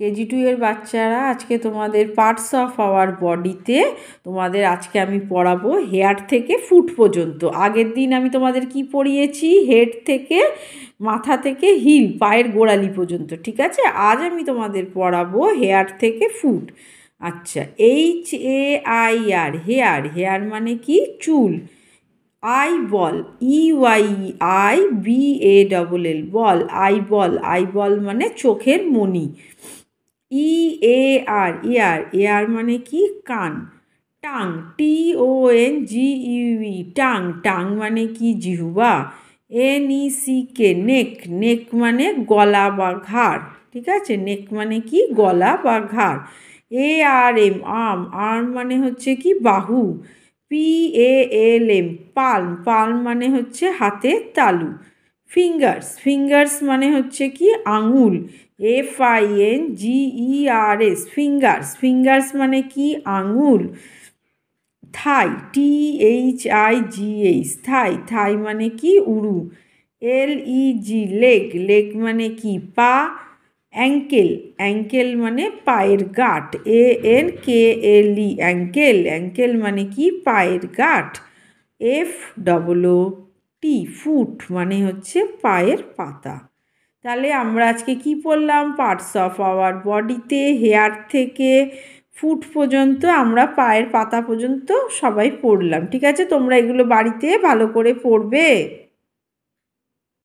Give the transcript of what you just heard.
KG two এর বাচ্চারা আজকে তোমাদের পার্টস অফ আওয়ার বডিতে তোমাদের আজকে আমি পড়াবো হেয়ার থেকে ফুট পর্যন্ত আগের দিন আমি তোমাদের কি পড়িয়েছি হেড থেকে মাথা থেকে হিল পায়ের গোড়ালি পর্যন্ত ঠিক আছে আজ আমি তোমাদের পড়াবো হেয়ার থেকে ফুট আচ্ছা H A I R hair hair মানে কি চুল eyeball E Y I B A double L ball eyeball eyeball মানে চোখের মনি ই এ আর ইয়ার এয়ার মানে কি কান tongue T O N G U E tongue tongue মানে কি জিহুবা এন ই সি কে নেক নেক মানে গলা বা ঘাড় ঠিক আছে নেক মানে কি গলা বা ঘাড় এ আর এম আম আর মানে হচ্ছে কি বাহু পি এ এল এম পাল পাল মানে হচ্ছে হাতে তালু ফিঙ্গার্স ফিঙ্গার্স মানে হচ্ছে কি আঙুল F I N G E R S fingers fingers মানে কি আঙুল thigh T H I G H thigh thigh মানে কি উরু এল ই জি লেগ লেগ মানে কি পা অ্যাঙ্কেল অ্যাঙ্কেল মানে পায়ের গাঁট A N K L E ankle ankle মানে কি পায়ের গাঁট এফ ডবল টি ফুট মানে হচ্ছে পায়ের পাতা তাহলে আমরা আজকে কি পড়লাম পার্টস অফ আওয়ার বডিতে হেয়ার থেকে ফুট পর্যন্ত আমরা পায়ের পাতা পর্যন্ত সবাই পড়লাম ঠিক আছে তোমরা এগুলো বাড়িতে ভালো করে পড়বে